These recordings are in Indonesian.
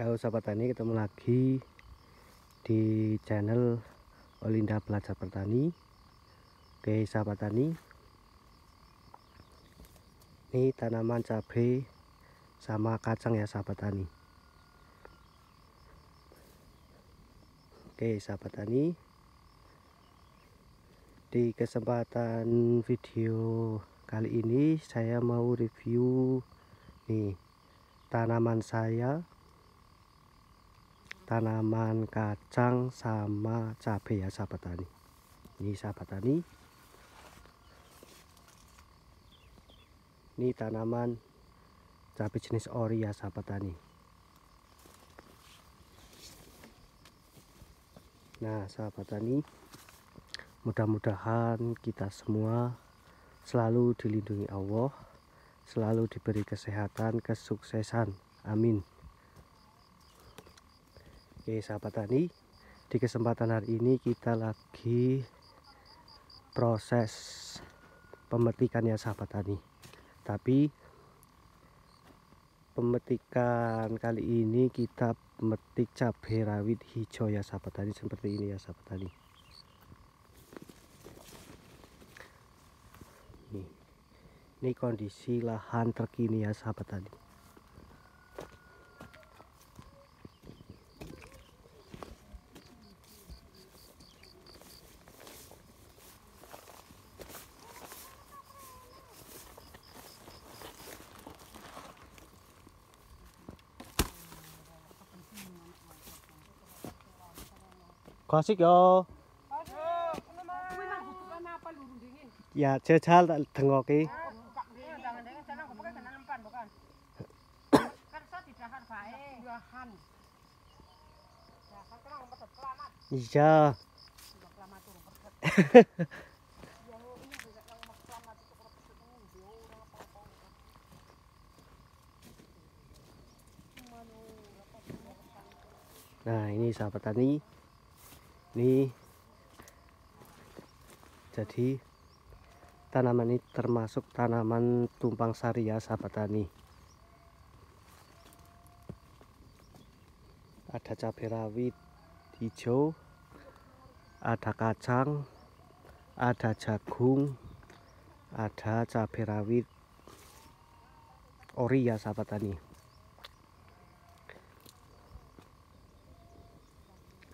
Halo sahabat tani ketemu lagi di channel Olinda Pelajar Pertani Oke sahabat tani Ini tanaman cabai sama kacang ya sahabat tani Oke sahabat tani Di kesempatan video kali ini saya mau review nih tanaman saya tanaman kacang sama cabai ya sahabat tani ini sahabat tani ini tanaman cabai jenis ori ya sahabat tani nah sahabat tani mudah-mudahan kita semua selalu dilindungi Allah selalu diberi kesehatan kesuksesan amin Oke sahabat tani di kesempatan hari ini kita lagi proses Pemetikan ya sahabat tani tapi pemetikan kali ini kita metik cabai rawit hijau ya sahabat tani seperti ini ya sahabat tani ini kondisi lahan terkini ya sahabat tani Klasik yo. Ya, jajal tak dengoki. Iya. Nah ini sahabat tani ini jadi tanaman ini termasuk tanaman tumpang sari ya sahabat tani ada cabai rawit hijau ada kacang ada jagung ada cabai rawit ori ya sahabat tani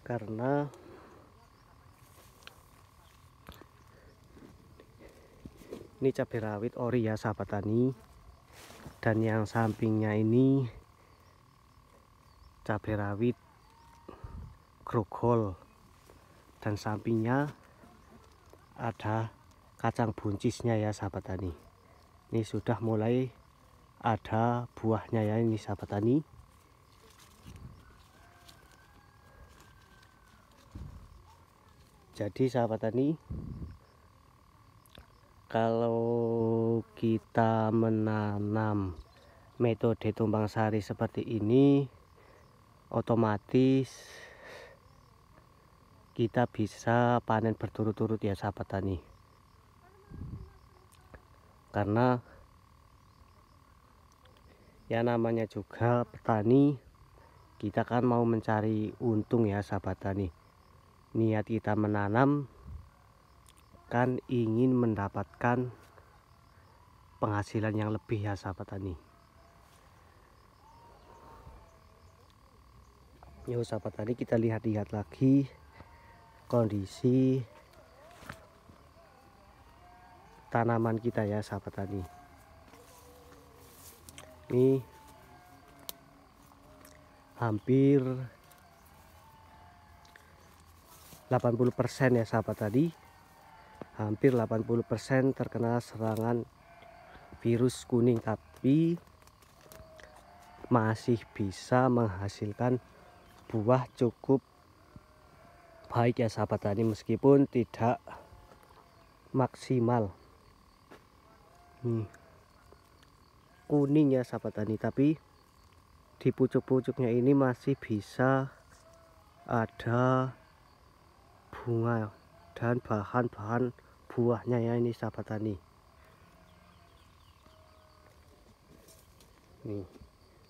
karena ini cabai rawit ori ya sahabat tani dan yang sampingnya ini cabai rawit grogol dan sampingnya ada kacang buncisnya ya sahabat tani ini sudah mulai ada buahnya ya ini sahabat tani jadi sahabat tani kalau kita menanam metode tumbang sari seperti ini otomatis kita bisa panen berturut-turut ya sahabat tani karena ya namanya juga petani kita kan mau mencari untung ya sahabat tani niat kita menanam akan ingin mendapatkan penghasilan yang lebih ya sahabat tani ya sahabat tani kita lihat-lihat lagi kondisi tanaman kita ya sahabat tani ini hampir 80% ya sahabat tadi hampir 80% terkena serangan virus kuning tapi masih bisa menghasilkan buah cukup baik ya sahabat tani meskipun tidak maksimal hmm. kuning ya sahabat tani tapi di pucuk-pucuknya ini masih bisa ada bunga dan bahan-bahan buahnya ya ini sahabat tani nih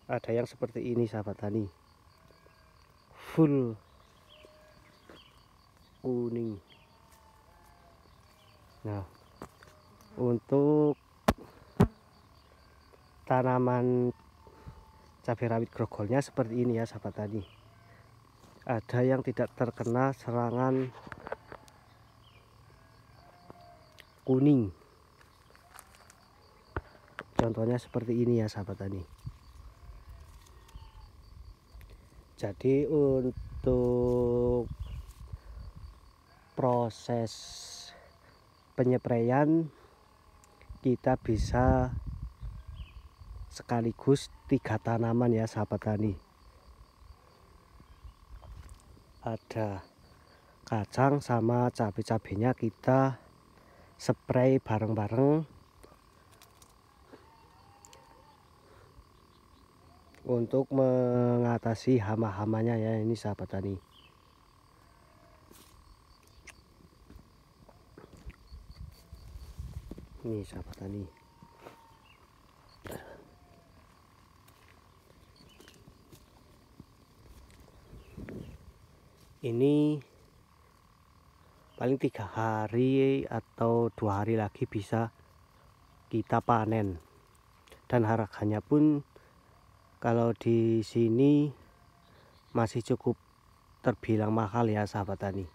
ada yang seperti ini sahabat tani full kuning nah untuk tanaman cabai rawit grogolnya seperti ini ya sahabat tani ada yang tidak terkena serangan kuning contohnya seperti ini ya sahabat tani jadi untuk proses penyepraian kita bisa sekaligus tiga tanaman ya sahabat tani ada kacang sama cabai-cabainya kita spray bareng-bareng untuk mengatasi hama-hamanya ya ini sahabat tani ini sahabat tani ini paling tiga hari atau dua hari lagi bisa kita panen dan harganya pun kalau di sini masih cukup terbilang mahal ya sahabat tani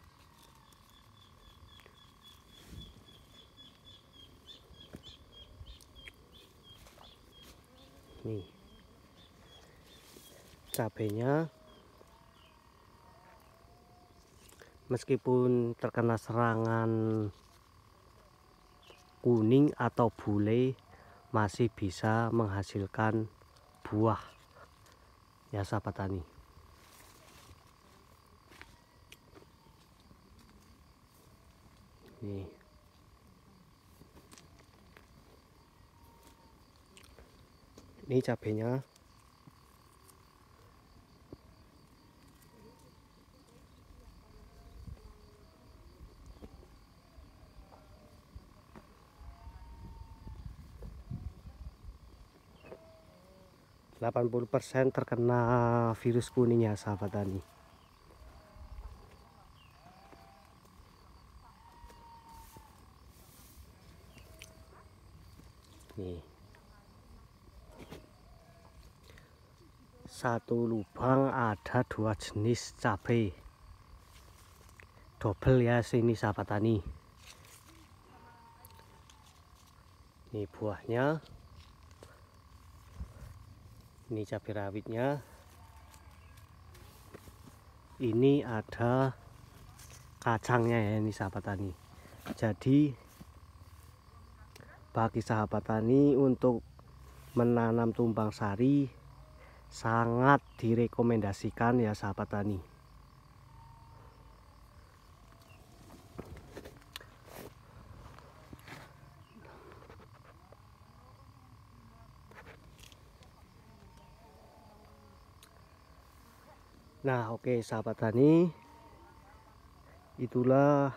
nih cabenya meskipun terkena serangan kuning atau bule masih bisa menghasilkan buah ya sahabat tani nih ini cabenya 80% terkena virus kuning ya sahabat tani nih satu lubang ada dua jenis cabai double ya sini sahabat tani ini buahnya ini cabai rawitnya ini ada kacangnya ya ini sahabat tani jadi bagi sahabat tani untuk menanam tumpang sari sangat direkomendasikan ya sahabat tani Nah oke okay, sahabat tani Itulah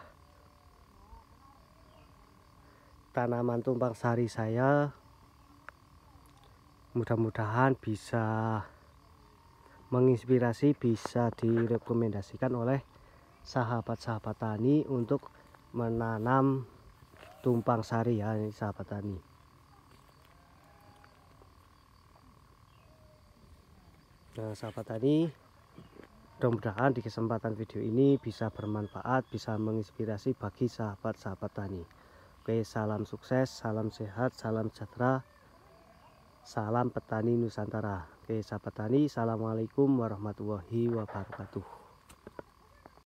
Tanaman tumpang sari saya Mudah-mudahan bisa Menginspirasi bisa direkomendasikan oleh Sahabat-sahabat tani untuk menanam tumpang sari ya sahabat tani Nah sahabat tani Mudah-mudahan di kesempatan video ini bisa bermanfaat, bisa menginspirasi bagi sahabat-sahabat tani. Oke, salam sukses, salam sehat, salam sejahtera, salam petani Nusantara. Oke, sahabat tani, Assalamualaikum warahmatullahi wabarakatuh.